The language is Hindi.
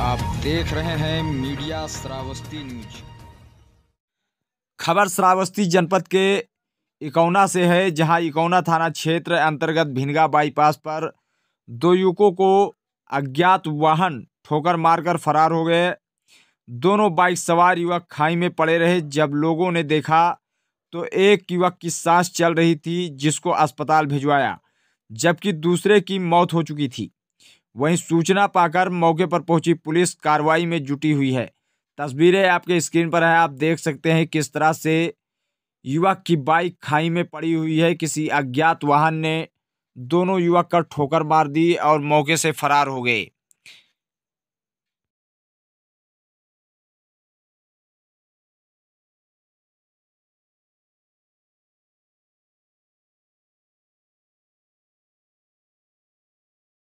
आप देख रहे हैं मीडिया श्रावस्ती न्यूज खबर श्रावस्ती जनपद के इकौना से है जहां इकौना थाना क्षेत्र अंतर्गत भिनगा बाईपास पर दो युवकों को अज्ञात वाहन ठोकर मारकर फरार हो गए दोनों बाइक सवार युवक खाई में पड़े रहे जब लोगों ने देखा तो एक युवक की सांस चल रही थी जिसको अस्पताल भिजवाया जबकि दूसरे की मौत हो चुकी थी वहीं सूचना पाकर मौके पर पहुंची पुलिस कार्रवाई में जुटी हुई है तस्वीरें आपके स्क्रीन पर है आप देख सकते हैं किस तरह से युवक की बाइक खाई में पड़ी हुई है किसी अज्ञात वाहन ने दोनों युवक का ठोकर मार दी और मौके से फरार हो गए